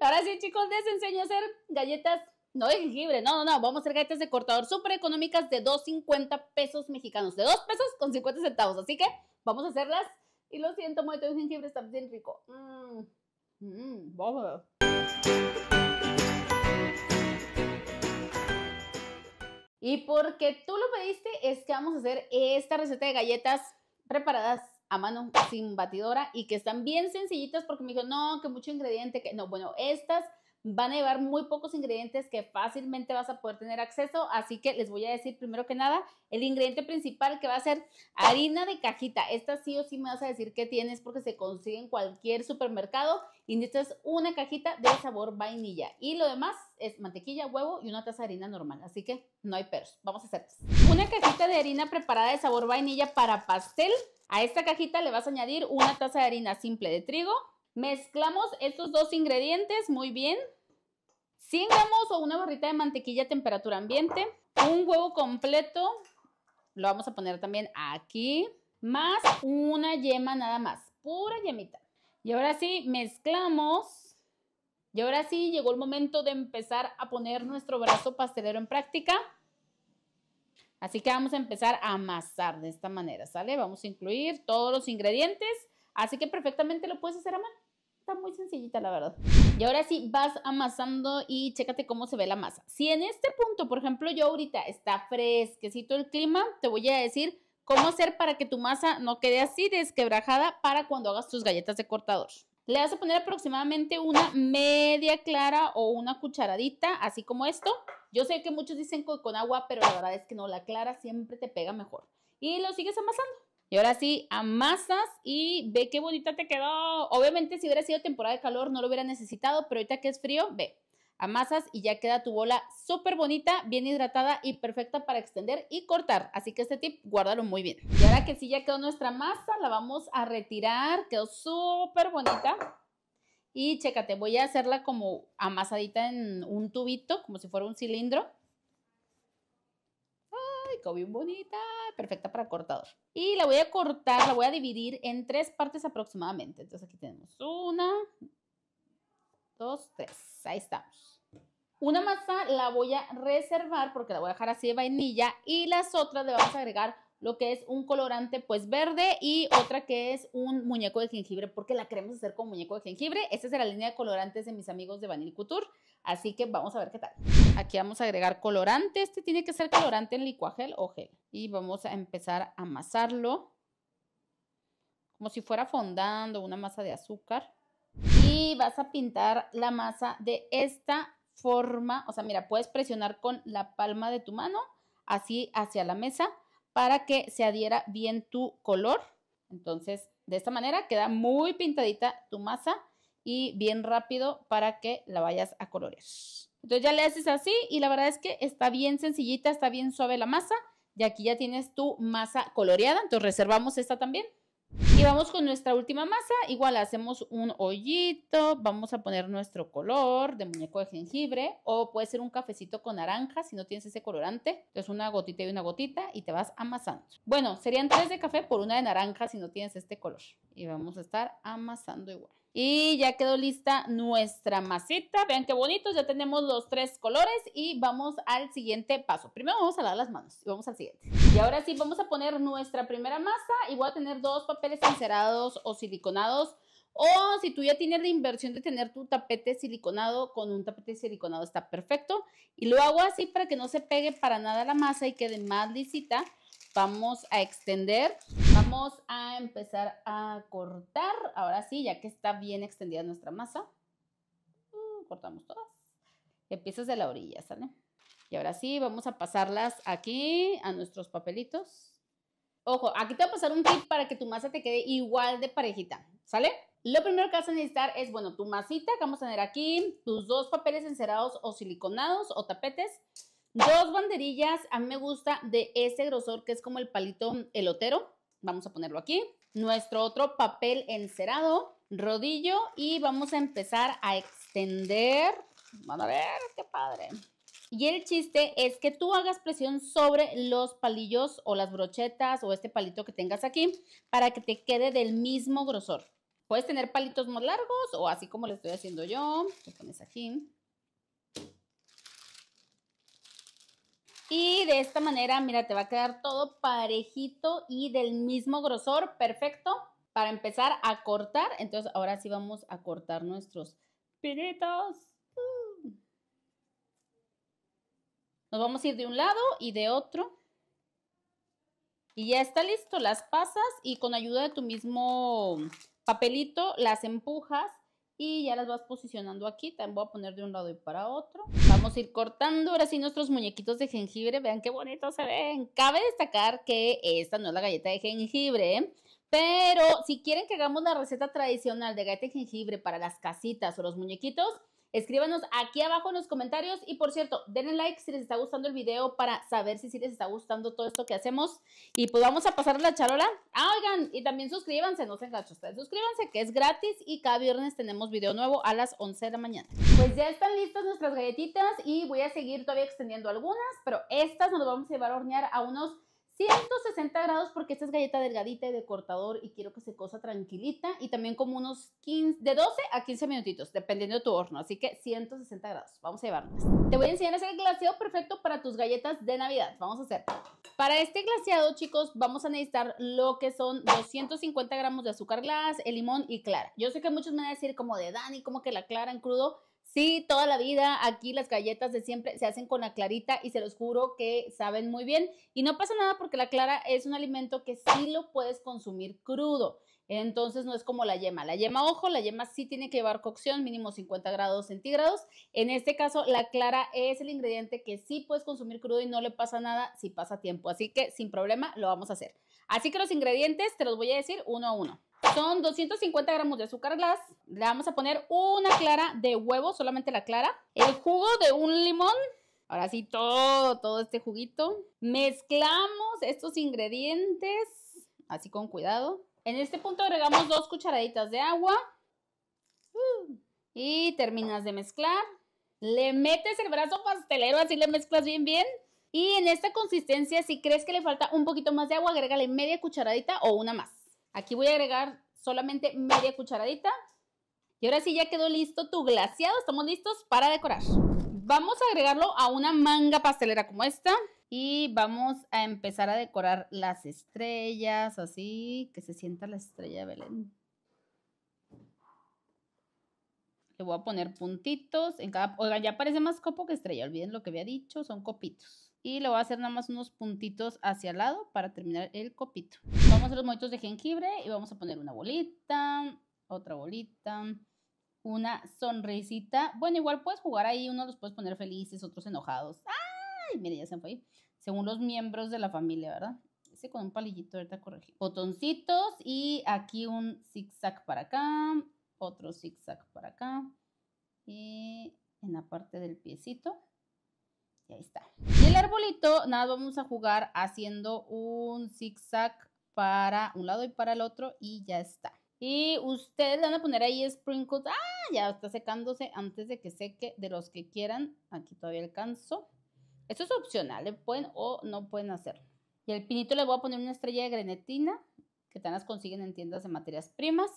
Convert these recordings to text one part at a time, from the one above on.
Ahora sí, chicos, les enseño a hacer galletas no de jengibre, no, no, no. Vamos a hacer galletas de cortador súper económicas de 2.50 pesos mexicanos. De 2 pesos con 50 centavos. Así que vamos a hacerlas. Y lo siento, mucho de jengibre está bien rico. Mmm. Mmm. Vamos. Y porque tú lo pediste, es que vamos a hacer esta receta de galletas preparadas a mano sin batidora y que están bien sencillitas porque me dijo, no, que mucho ingrediente, que no, bueno, estas van a llevar muy pocos ingredientes que fácilmente vas a poder tener acceso, así que les voy a decir primero que nada el ingrediente principal que va a ser harina de cajita. Esta sí o sí me vas a decir que tienes porque se consigue en cualquier supermercado y es una cajita de sabor vainilla y lo demás es mantequilla, huevo y una taza de harina normal, así que no hay peros, vamos a hacer Una cajita de harina preparada de sabor vainilla para pastel. A esta cajita le vas a añadir una taza de harina simple de trigo, Mezclamos estos dos ingredientes muy bien. 100 gramos o una barrita de mantequilla a temperatura ambiente. Un huevo completo. Lo vamos a poner también aquí. Más una yema nada más. Pura yemita. Y ahora sí, mezclamos. Y ahora sí, llegó el momento de empezar a poner nuestro brazo pastelero en práctica. Así que vamos a empezar a amasar de esta manera, ¿sale? Vamos a incluir todos los ingredientes. Así que perfectamente lo puedes hacer a mano. Está muy sencillita, la verdad. Y ahora sí, vas amasando y chécate cómo se ve la masa. Si en este punto, por ejemplo, yo ahorita está fresquecito el clima, te voy a decir cómo hacer para que tu masa no quede así desquebrajada para cuando hagas tus galletas de cortador. Le vas a poner aproximadamente una media clara o una cucharadita, así como esto. Yo sé que muchos dicen con agua, pero la verdad es que no, la clara siempre te pega mejor. Y lo sigues amasando. Y ahora sí, amasas y ve qué bonita te quedó. Obviamente si hubiera sido temporada de calor no lo hubiera necesitado, pero ahorita que es frío, ve. Amasas y ya queda tu bola súper bonita, bien hidratada y perfecta para extender y cortar. Así que este tip, guárdalo muy bien. Y ahora que sí ya quedó nuestra masa, la vamos a retirar. Quedó súper bonita. Y chécate, voy a hacerla como amasadita en un tubito, como si fuera un cilindro quedó bien bonita, perfecta para cortador. Y la voy a cortar, la voy a dividir en tres partes aproximadamente. Entonces aquí tenemos una, dos, tres. Ahí estamos. Una masa la voy a reservar porque la voy a dejar así de vainilla y las otras le vamos a agregar lo que es un colorante pues verde y otra que es un muñeco de jengibre, porque la queremos hacer con muñeco de jengibre. Esta es la línea de colorantes de mis amigos de Vanille Couture, así que vamos a ver qué tal. Aquí vamos a agregar colorante, este tiene que ser colorante en licuajel o gel. Y vamos a empezar a amasarlo, como si fuera fondando una masa de azúcar. Y vas a pintar la masa de esta forma, o sea, mira, puedes presionar con la palma de tu mano, así hacia la mesa, para que se adhiera bien tu color. Entonces, de esta manera queda muy pintadita tu masa y bien rápido para que la vayas a colorear. Entonces ya le haces así y la verdad es que está bien sencillita, está bien suave la masa y aquí ya tienes tu masa coloreada, entonces reservamos esta también y vamos con nuestra última masa. Igual hacemos un hoyito, vamos a poner nuestro color de muñeco de jengibre o puede ser un cafecito con naranja si no tienes ese colorante. Entonces una gotita y una gotita y te vas amasando. Bueno, serían tres de café por una de naranja si no tienes este color. Y vamos a estar amasando igual. Y ya quedó lista nuestra masita. Vean qué bonitos, ya tenemos los tres colores y vamos al siguiente paso. Primero vamos a lavar las manos y vamos al siguiente. Y ahora sí, vamos a poner nuestra primera masa y voy a tener dos papeles encerados o siliconados. O si tú ya tienes la inversión de tener tu tapete siliconado, con un tapete siliconado está perfecto. Y lo hago así para que no se pegue para nada la masa y quede más lisita vamos a extender, vamos a empezar a cortar, ahora sí, ya que está bien extendida nuestra masa, mm, cortamos todas, empiezas de la orilla, ¿sale? Y ahora sí, vamos a pasarlas aquí a nuestros papelitos. Ojo, aquí te voy a pasar un tip para que tu masa te quede igual de parejita, ¿sale? Lo primero que vas a necesitar es, bueno, tu masita que vamos a tener aquí, tus dos papeles encerados o siliconados o tapetes, Dos banderillas, a mí me gusta de ese grosor que es como el palito elotero. Vamos a ponerlo aquí. Nuestro otro papel encerado, rodillo y vamos a empezar a extender. Van a ver, qué padre. Y el chiste es que tú hagas presión sobre los palillos o las brochetas o este palito que tengas aquí para que te quede del mismo grosor. Puedes tener palitos más largos o así como lo estoy haciendo yo. Lo pones aquí. Y de esta manera, mira, te va a quedar todo parejito y del mismo grosor, perfecto. Para empezar a cortar, entonces ahora sí vamos a cortar nuestros pinitos. Nos vamos a ir de un lado y de otro. Y ya está listo, las pasas y con ayuda de tu mismo papelito las empujas y ya las vas posicionando aquí, también voy a poner de un lado y para otro. Vamos a ir cortando ahora sí nuestros muñequitos de jengibre, vean qué bonitos se ven. Cabe destacar que esta no es la galleta de jengibre, pero si quieren que hagamos la receta tradicional de galleta de jengibre para las casitas o los muñequitos, Escríbanos aquí abajo en los comentarios y por cierto, denle like si les está gustando el video para saber si sí les está gustando todo esto que hacemos y pues vamos a pasar la charola. Ah, oigan, y también suscríbanse, no se ustedes, suscríbanse que es gratis y cada viernes tenemos video nuevo a las 11 de la mañana. Pues ya están listas nuestras galletitas y voy a seguir todavía extendiendo algunas, pero estas nos vamos a llevar a hornear a unos 160 grados porque esta es galleta delgadita y de cortador y quiero que se cosa tranquilita y también como unos 15, de 12 a 15 minutitos, dependiendo de tu horno. Así que 160 grados, vamos a llevarnos. Te voy a enseñar a hacer el glaseado perfecto para tus galletas de Navidad. Vamos a hacer. Para este glaseado, chicos, vamos a necesitar lo que son 250 gramos de azúcar glass, el limón y clara. Yo sé que muchos me van a decir como de Dani, como que la clara en crudo, Sí, toda la vida aquí las galletas de siempre se hacen con la clarita y se los juro que saben muy bien. Y no pasa nada porque la clara es un alimento que sí lo puedes consumir crudo. Entonces no es como la yema. La yema, ojo, la yema sí tiene que llevar cocción, mínimo 50 grados centígrados. En este caso, la clara es el ingrediente que sí puedes consumir crudo y no le pasa nada si pasa tiempo. Así que sin problema lo vamos a hacer. Así que los ingredientes te los voy a decir uno a uno. Son 250 gramos de azúcar glass. Le vamos a poner una clara de huevo, solamente la clara. El jugo de un limón. Ahora sí, todo, todo este juguito. Mezclamos estos ingredientes, así con cuidado. En este punto agregamos dos cucharaditas de agua. Y terminas de mezclar. Le metes el brazo pastelero, así le mezclas bien, bien. Y en esta consistencia, si crees que le falta un poquito más de agua, agrégale media cucharadita o una más. Aquí voy a agregar solamente media cucharadita. Y ahora sí ya quedó listo tu glaseado. Estamos listos para decorar. Vamos a agregarlo a una manga pastelera como esta. Y vamos a empezar a decorar las estrellas, así que se sienta la estrella de Belén. Le voy a poner puntitos en cada... Oigan, ya parece más copo que estrella, olviden lo que había dicho, son copitos y le voy a hacer nada más unos puntitos hacia el lado para terminar el copito. Vamos a hacer los mojitos de jengibre y vamos a poner una bolita, otra bolita, una sonrisita. Bueno, igual puedes jugar ahí, unos los puedes poner felices, otros enojados. ¡Ay! Mire, ya se fue. Ahí. Según los miembros de la familia, ¿verdad? Ese con un palillito, ahorita corregí. Botoncitos y aquí un zigzag para acá, otro zigzag para acá y en la parte del piecito. Y ahí está arbolito, nada, vamos a jugar haciendo un zigzag para un lado y para el otro y ya está. Y ustedes van a poner ahí sprinkles. Ah, ya está secándose antes de que seque de los que quieran. Aquí todavía alcanzo. Esto es opcional, le ¿eh? pueden o no pueden hacerlo. Y el pinito le voy a poner una estrella de grenetina, que tan las consiguen en tiendas de materias primas.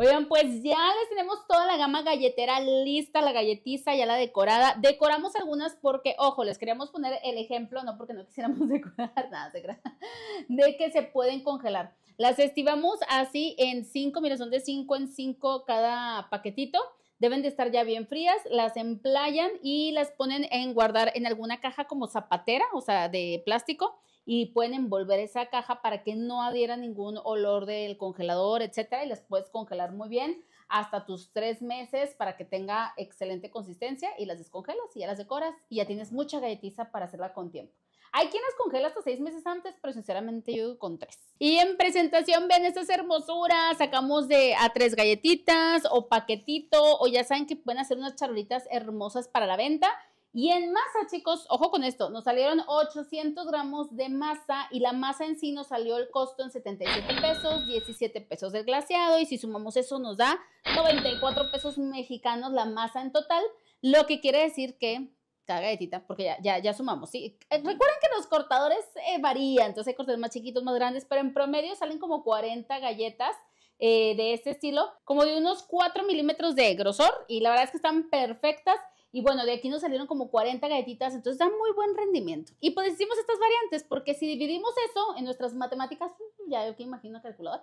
Oigan, pues ya les tenemos toda la gama galletera lista, la galletiza ya la decorada. Decoramos algunas porque, ojo, les queríamos poner el ejemplo, no porque no quisiéramos decorar nada, de que se pueden congelar. Las estivamos así en cinco, mira, son de cinco en 5 cada paquetito. Deben de estar ya bien frías, las emplayan y las ponen en guardar en alguna caja como zapatera, o sea, de plástico y pueden envolver esa caja para que no adhiera ningún olor del congelador, etcétera, y las puedes congelar muy bien hasta tus tres meses para que tenga excelente consistencia y las descongelas y ya las decoras y ya tienes mucha galletiza para hacerla con tiempo. Hay quienes congelan hasta seis meses antes, pero sinceramente yo con tres. Y en presentación, vean estas hermosuras. Sacamos de a tres galletitas o paquetito, o ya saben que pueden hacer unas charolitas hermosas para la venta. Y en masa, chicos, ojo con esto, nos salieron 800 gramos de masa y la masa en sí nos salió el costo en 77 pesos, 17 pesos del glaseado y si sumamos eso nos da 94 pesos mexicanos la masa en total, lo que quiere decir que galletita, porque ya, ya, ya sumamos, eh, recuerden que los cortadores eh, varían, entonces hay cortadores más chiquitos, más grandes, pero en promedio salen como 40 galletas eh, de este estilo, como de unos 4 milímetros de grosor y la verdad es que están perfectas y bueno, de aquí nos salieron como 40 galletitas, entonces da muy buen rendimiento. Y pues hicimos estas variantes, porque si dividimos eso en nuestras matemáticas, ya yo que imagino calculador,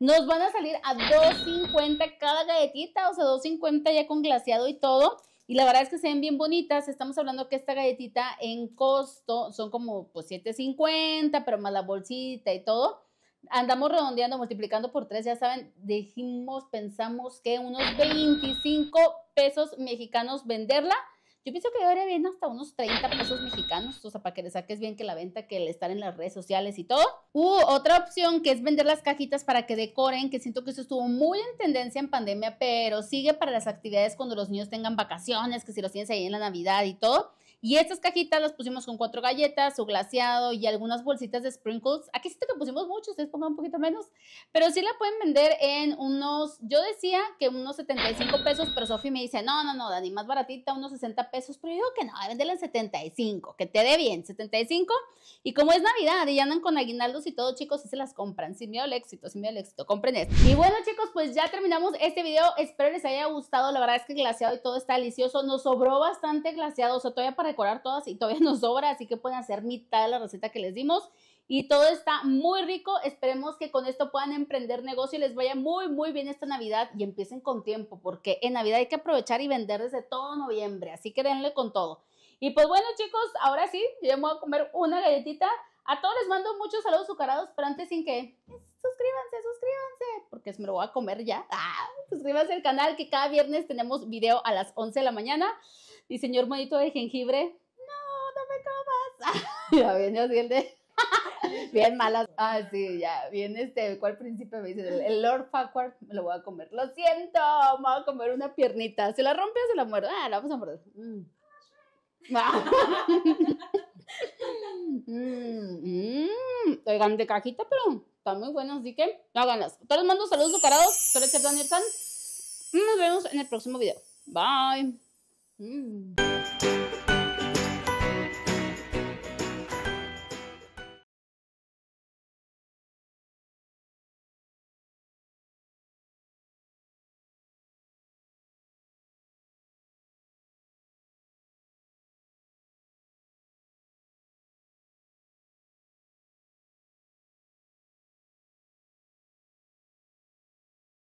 nos van a salir a 2.50 cada galletita, o sea, 2.50 ya con glaseado y todo. Y la verdad es que se ven bien bonitas. Estamos hablando que esta galletita en costo son como pues 7.50, pero más la bolsita y todo andamos redondeando, multiplicando por tres, ya saben, dijimos, pensamos que unos 25 pesos mexicanos venderla. Yo pienso que ahora bien hasta unos 30 pesos mexicanos, o sea, para que le saques bien que la venta, que el estar en las redes sociales y todo. Uh, otra opción que es vender las cajitas para que decoren, que siento que eso estuvo muy en tendencia en pandemia, pero sigue para las actividades cuando los niños tengan vacaciones, que si los tienes ahí en la Navidad y todo. Y estas cajitas las pusimos con cuatro galletas, su glaseado y algunas bolsitas de sprinkles. Aquí siento que pusimos mucho, ustedes pongan un poquito menos, pero sí la pueden vender en unos, yo decía que unos 75 pesos, pero Sofi me dice, no, no, no, Dani, más baratita, unos 60 pesos, pero yo digo que no, venderla en 75, que te dé bien, 75. Y como es Navidad y andan con aguinaldos y todo, chicos, sí se las compran, sin miedo al éxito, sin miedo al éxito, compren esto. Y bueno, chicos, pues ya terminamos este video, espero les haya gustado, la verdad es que el glaseado y todo está delicioso, nos sobró bastante glaseado, o sea, todavía para decorar todas y todavía nos sobra, así que pueden hacer mitad de la receta que les dimos. Y todo está muy rico. Esperemos que con esto puedan emprender negocio y les vaya muy, muy bien esta Navidad y empiecen con tiempo, porque en Navidad hay que aprovechar y vender desde todo noviembre. Así que denle con todo. Y pues bueno, chicos, ahora sí, yo me voy a comer una galletita. A todos les mando muchos saludos azucarados, pero antes sin que suscríbanse, suscríbanse, porque me lo voy a comer ya. ¡Ah! Suscríbanse al canal que cada viernes tenemos video a las 11 de la mañana. Y señor mojito de jengibre, no, no me comas. ya viene así el de... bien malas. Ah, sí, ya. Bien, este, ¿cuál príncipe me dice? El, Lord Fuckward, me lo voy a comer. Lo siento, me voy a comer una piernita. ¿Se la rompe o se la muerde, Ah, la vamos a morder. mmm, mm, Oigan, de cajita, pero están muy buenos, así que háganlas. Todos les mando saludos carados. Soy Daniel San. Nos vemos en el próximo video. Bye. 嗯。